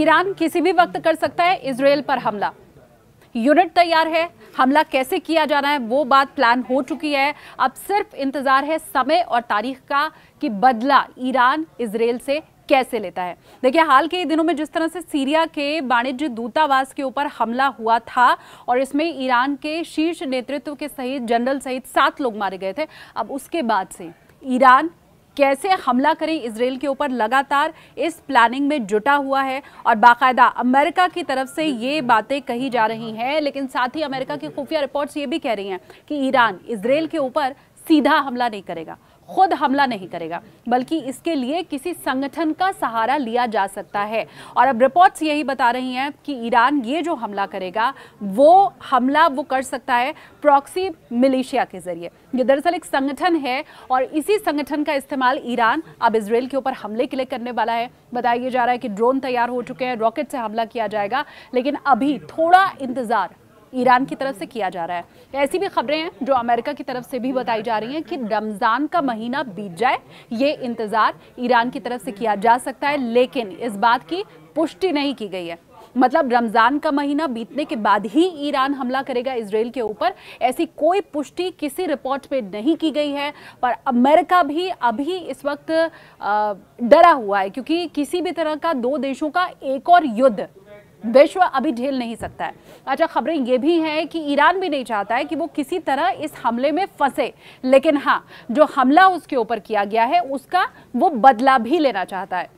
Iran किसी भी वक्त कर सकता है इसराइल पर हमला यूनिट तैयार है हमला कैसे किया जाना है वो बात प्लान हो चुकी है अब सिर्फ इंतज़ार है समय और तारीख का कि बदला ईरान इसराइल से कैसे लेता है देखिए हाल के दिनों में जिस तरह से सीरिया के वाणिज्य दूतावास के ऊपर हमला हुआ था और इसमें ईरान के शीर्ष नेतृत्व के सहित जनरल सहित सात लोग मारे गए थे अब उसके बाद से ईरान कैसे हमला करें इसराइल के ऊपर लगातार इस प्लानिंग में जुटा हुआ है और बाकायदा अमेरिका की तरफ से ये बातें कही जा रही हैं लेकिन साथ ही अमेरिका की खुफिया रिपोर्ट्स ये भी कह रही हैं कि ईरान इसराइल के ऊपर सीधा हमला नहीं करेगा खुद हमला नहीं करेगा बल्कि इसके लिए किसी संगठन का सहारा लिया जा सकता है और अब रिपोर्ट्स यही बता रही हैं कि ईरान ये जो हमला करेगा वो हमला वो कर सकता है प्रॉक्सी मिलिशिया के जरिए ये दरअसल एक संगठन है और इसी संगठन का इस्तेमाल ईरान अब इसराइल के ऊपर हमले के लिए करने वाला है बताया जा रहा है कि ड्रोन तैयार हो चुके हैं रॉकेट से हमला किया जाएगा लेकिन अभी थोड़ा इंतज़ार ईरान की तरफ से किया जा रहा है ऐसी भी खबरें हैं जो अमेरिका की तरफ से भी बताई जा रही हैं कि रमज़ान का महीना बीत जाए ये इंतज़ार ईरान की तरफ से किया जा सकता है लेकिन इस बात की पुष्टि नहीं की गई है मतलब रमज़ान का महीना बीतने के बाद ही ईरान हमला करेगा इसराइल के ऊपर ऐसी कोई पुष्टि किसी रिपोर्ट में नहीं की गई है पर अमेरिका भी अभी इस वक्त डरा हुआ है क्योंकि किसी भी तरह का दो देशों का एक और युद्ध विश्व अभी झेल नहीं सकता है अच्छा खबरें ये भी हैं कि ईरान भी नहीं चाहता है कि वो किसी तरह इस हमले में फंसे लेकिन हाँ जो हमला उसके ऊपर किया गया है उसका वो बदला भी लेना चाहता है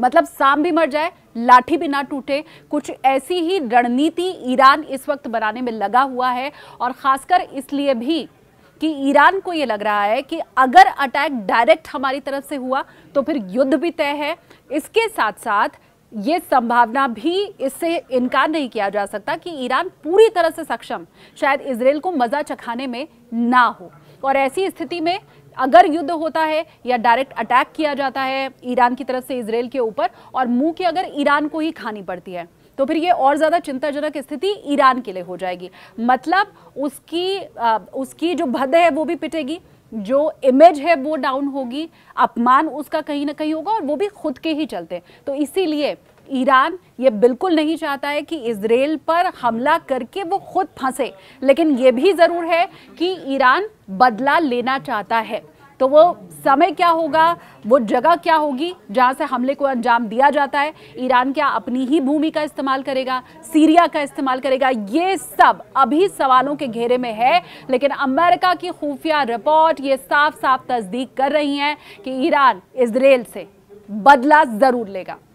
मतलब सांप भी मर जाए लाठी भी ना टूटे कुछ ऐसी ही रणनीति ईरान इस वक्त बनाने में लगा हुआ है और खासकर इसलिए भी कि ईरान को यह लग रहा है कि अगर अटैक डायरेक्ट हमारी तरफ से हुआ तो फिर युद्ध भी तय है इसके साथ साथ ये संभावना भी इससे इनकार नहीं किया जा सकता कि ईरान पूरी तरह से सक्षम शायद इसराइल को मज़ा चखाने में ना हो और ऐसी स्थिति में अगर युद्ध होता है या डायरेक्ट अटैक किया जाता है ईरान की तरफ से इसराइल के ऊपर और मुंह की अगर ईरान को ही खानी पड़ती है तो फिर ये और ज़्यादा चिंताजनक स्थिति ईरान के लिए हो जाएगी मतलब उसकी आ, उसकी जो भद है वो भी पिटेगी जो इमेज है वो डाउन होगी अपमान उसका कहीं ना कहीं होगा और वो भी खुद के ही चलते तो इसीलिए ईरान ये बिल्कुल नहीं चाहता है कि इसराइल पर हमला करके वो खुद फंसे लेकिन ये भी ज़रूर है कि ईरान बदला लेना चाहता है तो वो समय क्या होगा वो जगह क्या होगी जहाँ से हमले को अंजाम दिया जाता है ईरान क्या अपनी ही भूमि का इस्तेमाल करेगा सीरिया का इस्तेमाल करेगा ये सब अभी सवालों के घेरे में है लेकिन अमेरिका की खुफिया रिपोर्ट ये साफ साफ तस्दीक कर रही हैं कि ईरान इसराइल से बदला ज़रूर लेगा